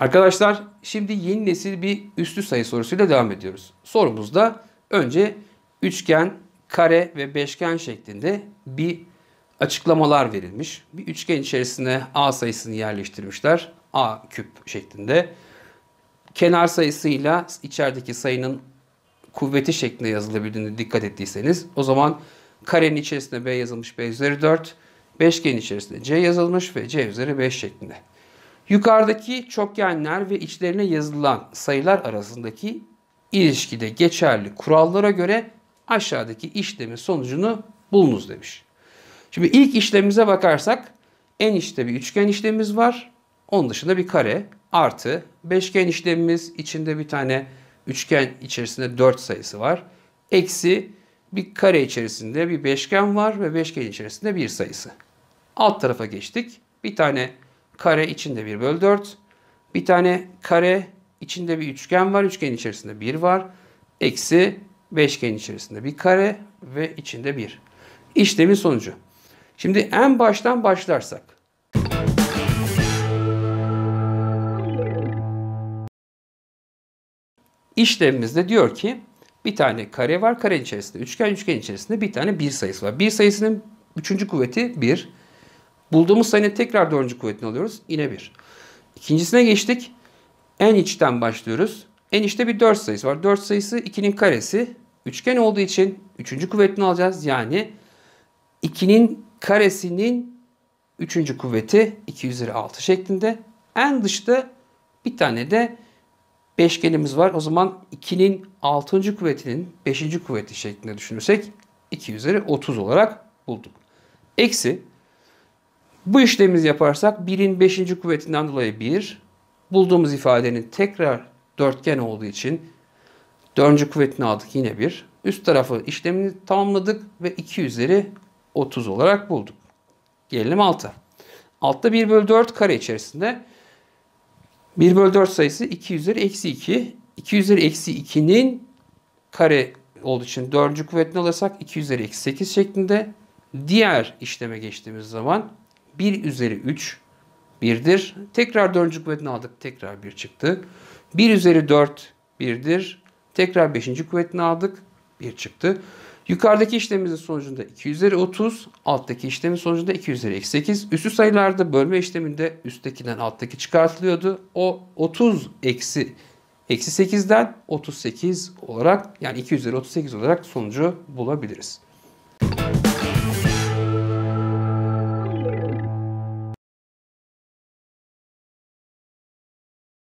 Arkadaşlar şimdi yeni nesil bir üstü sayı sorusuyla devam ediyoruz. Sorumuzda önce üçgen, kare ve beşgen şeklinde bir açıklamalar verilmiş. Bir üçgen içerisine a sayısını yerleştirmişler. a küp şeklinde. Kenar sayısıyla içerideki sayının kuvveti şeklinde yazılabildiğini dikkat ettiyseniz o zaman karenin içerisinde b yazılmış b üzeri 4, beşgenin içerisinde c yazılmış ve c üzeri 5 şeklinde. Yukarıdaki çokgenler ve içlerine yazılan sayılar arasındaki ilişkide geçerli kurallara göre aşağıdaki işlemin sonucunu bulunuz demiş. Şimdi ilk işlemimize bakarsak en enişte bir üçgen işlemimiz var. Onun dışında bir kare artı beşgen işlemimiz içinde bir tane üçgen içerisinde dört sayısı var. Eksi bir kare içerisinde bir beşgen var ve beşgen içerisinde bir sayısı. Alt tarafa geçtik. Bir tane kare içinde 1 bölü 4. Bir tane kare içinde bir üçgen var. Üçgen içerisinde 1 var. Eksi beşgen içerisinde bir kare ve içinde 1. İşlemin sonucu. Şimdi en baştan başlarsak. İşlemimizde diyor ki bir tane kare var. Kare içerisinde üçgen, üçgen içerisinde bir tane bir sayısı var. Bir sayısının üçüncü kuvveti 1. Bulduğumuz sayının tekrar dördüncü kuvvetini alıyoruz. Yine 1. İkincisine geçtik. En içten başlıyoruz. En içte bir 4 sayısı var. 4 sayısı 2'nin karesi. Üçgen olduğu için 3. kuvvetini alacağız. Yani 2'nin karesinin 3. kuvveti 2 üzeri 6 şeklinde. En dışta bir tane de beşgenimiz var. O zaman 2'nin 6. kuvvetinin 5. kuvveti şeklinde düşünürsek 2 üzeri 30 olarak bulduk. Eksi bu işlemimizi yaparsak 1'in 5. kuvvetinden dolayı 1, bulduğumuz ifadenin tekrar dörtgen olduğu için 4. kuvvetini aldık yine 1. Üst tarafı işlemini tamamladık ve 2 üzeri 30 olarak bulduk. Gelelim alta. Altta 1 bölü 4 kare içerisinde 1 bölü 4 sayısı 2 üzeri eksi 2. 2 üzeri eksi 2'nin kare olduğu için 4. kuvvetini alırsak 2 üzeri eksi 8 şeklinde. Diğer işleme geçtiğimiz zaman 1 üzeri 3 1'dir. Tekrar 4. kuvvetini aldık. Tekrar 1 çıktı. 1 üzeri 4 1'dir. Tekrar 5. kuvvetini aldık. 1 çıktı. Yukarıdaki işlemimizin sonucunda 2 üzeri 30, alttaki işlemin sonucunda 2 üzeri eksi 8. Üstü sayılarda bölme işleminde üsttekinden alttaki çıkartılıyordu. O 30 eksi eksi 8'den 38 olarak yani 2 üzeri 38 olarak sonucu bulabiliriz.